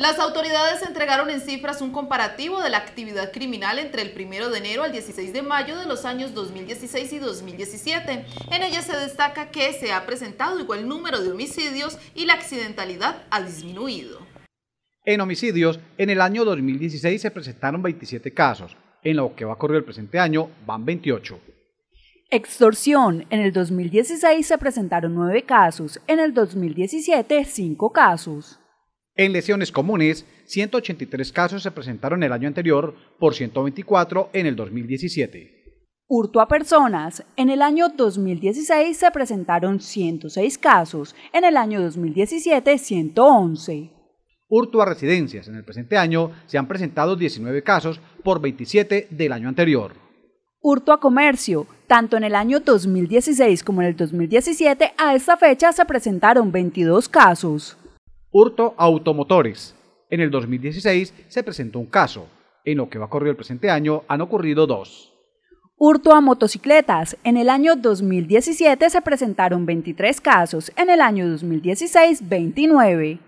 Las autoridades entregaron en cifras un comparativo de la actividad criminal entre el 1 de enero al 16 de mayo de los años 2016 y 2017. En ella se destaca que se ha presentado igual número de homicidios y la accidentalidad ha disminuido. En homicidios, en el año 2016 se presentaron 27 casos. En lo que va a ocurrir el presente año van 28. Extorsión. En el 2016 se presentaron 9 casos, en el 2017 5 casos. En lesiones comunes, 183 casos se presentaron el año anterior por 124 en el 2017. Hurto a personas. En el año 2016 se presentaron 106 casos, en el año 2017 111. Hurto a residencias. En el presente año se han presentado 19 casos por 27 del año anterior. Hurto a comercio. Tanto en el año 2016 como en el 2017 a esta fecha se presentaron 22 casos. Hurto automotores. En el 2016 se presentó un caso. En lo que va corrido el presente año han ocurrido dos. Hurto a motocicletas. En el año 2017 se presentaron 23 casos, en el año 2016 29.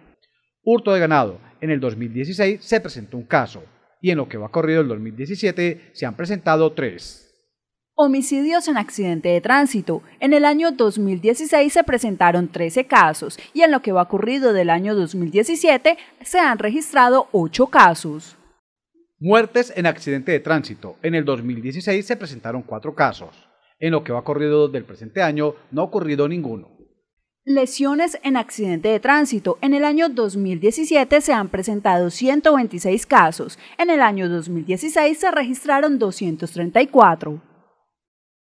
Hurto de ganado. En el 2016 se presentó un caso y en lo que va corrido el 2017 se han presentado tres. Homicidios en accidente de tránsito. En el año 2016 se presentaron 13 casos y en lo que va ocurrido del año 2017 se han registrado 8 casos. Muertes en accidente de tránsito. En el 2016 se presentaron 4 casos. En lo que va ocurrido del presente año no ha ocurrido ninguno. Lesiones en accidente de tránsito. En el año 2017 se han presentado 126 casos. En el año 2016 se registraron 234.